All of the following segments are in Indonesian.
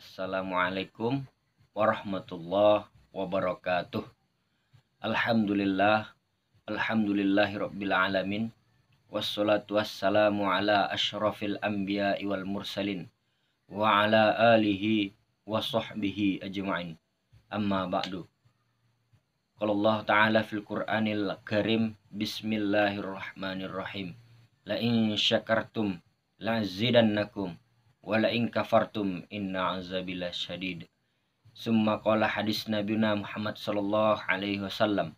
Assalamualaikum warahmatullahi wabarakatuh. Alhamdulillah, alhamdulillahirabbil alamin. Wassalatu wassalamu ala asyrafil anbiya wal mursalin wa ala alihi wa sahbihi ajma'in. Amma ba'du. Qala Allah Ta'ala fil Qur'anil Karim Bismillahirrahmanirrahim. La in syakartum la wala in kafartum inna azabila syadid summa qala hadis nabiyuna Muhammad sallallahu alaihi wasallam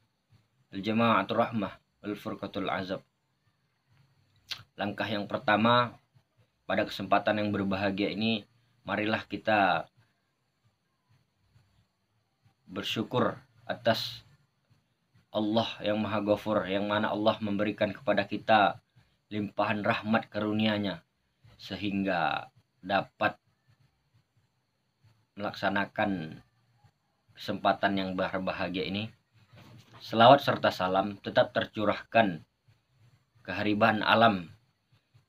al jama'atul rahmah wal furqatul azab langkah yang pertama pada kesempatan yang berbahagia ini marilah kita bersyukur atas Allah yang Maha Ghafur yang mana Allah memberikan kepada kita limpahan rahmat karunia-Nya sehingga dapat melaksanakan kesempatan yang berbahagia ini. Selawat serta salam tetap tercurahkan keharibaan alam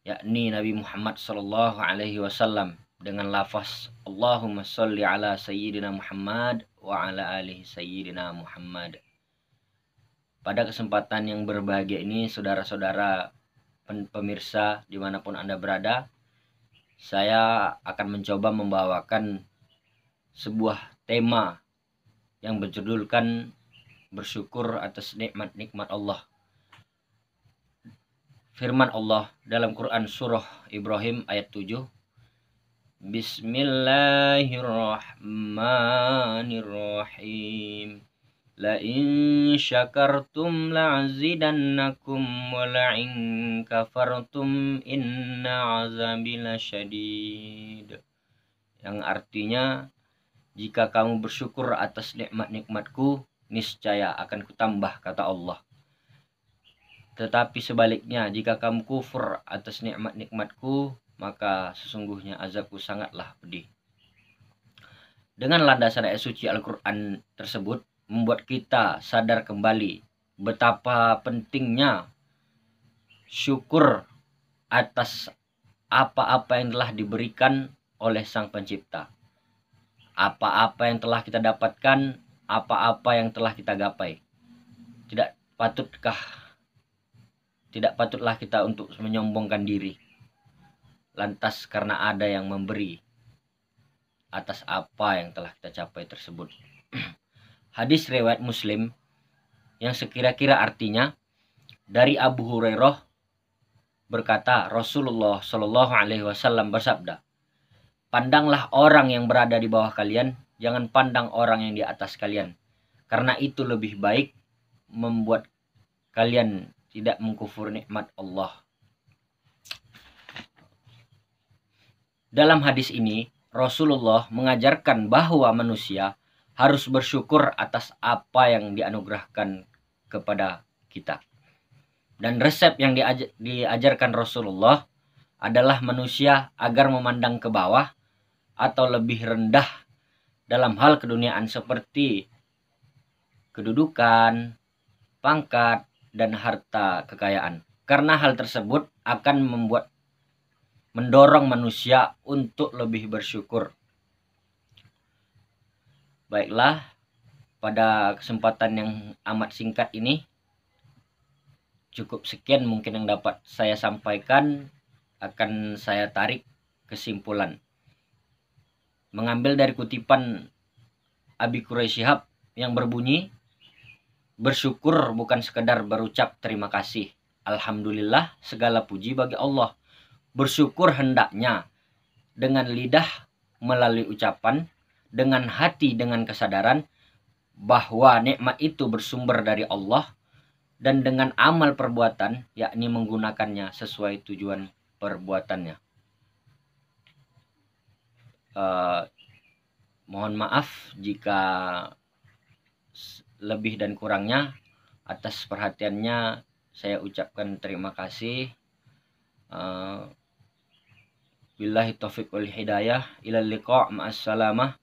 yakni Nabi Muhammad sallallahu alaihi wasallam dengan lafaz Allahumma sholli ala sayyidina Muhammad wa ala ali sayyidina Muhammad. Pada kesempatan yang berbahagia ini saudara-saudara pemirsa dimanapun Anda berada saya akan mencoba membawakan sebuah tema yang berjudulkan bersyukur atas nikmat-nikmat Allah. Firman Allah dalam Quran surah Ibrahim ayat 7 Bismillahirrahmanirrahim لئن شكرتم لعزيدنكم ولئن كفرتم إن عذابي لشديد yang artinya jika kamu bersyukur atas nikmat-nikmatku niscaya akan kutambah kata Allah tetapi sebaliknya jika kamu kufur atas nikmat-nikmatku maka sesungguhnya azabku sangatlah pedih dengan landasan ayat suci Al-Qur'an tersebut membuat kita sadar kembali betapa pentingnya syukur atas apa-apa yang telah diberikan oleh Sang Pencipta. Apa-apa yang telah kita dapatkan, apa-apa yang telah kita gapai. Tidak patutkah tidak patutlah kita untuk menyombongkan diri. Lantas karena ada yang memberi atas apa yang telah kita capai tersebut. hadis riwayat Muslim yang sekira-kira artinya dari Abu Hurairah berkata Rasulullah Shallallahu Alaihi Wasallam bersabda, pandanglah orang yang berada di bawah kalian, jangan pandang orang yang di atas kalian, karena itu lebih baik membuat kalian tidak mengkufur nikmat Allah. Dalam hadis ini, Rasulullah mengajarkan bahwa manusia harus bersyukur atas apa yang dianugerahkan kepada kita. Dan resep yang diajar, diajarkan Rasulullah adalah manusia agar memandang ke bawah atau lebih rendah dalam hal keduniaan seperti kedudukan, pangkat, dan harta kekayaan. Karena hal tersebut akan membuat mendorong manusia untuk lebih bersyukur Baiklah, pada kesempatan yang amat singkat ini cukup sekian mungkin yang dapat saya sampaikan akan saya tarik kesimpulan mengambil dari kutipan Abi Quraishihab yang berbunyi bersyukur bukan sekedar berucap terima kasih alhamdulillah segala puji bagi Allah bersyukur hendaknya dengan lidah melalui ucapan dengan hati dengan kesadaran bahwa nikmat itu bersumber dari Allah dan dengan amal perbuatan yakni menggunakannya sesuai tujuan perbuatannya. Uh, mohon maaf jika lebih dan kurangnya atas perhatiannya saya ucapkan terima kasih. Uh, Billahi taufiq wal hidayah. ila liqa' ma'assalamah.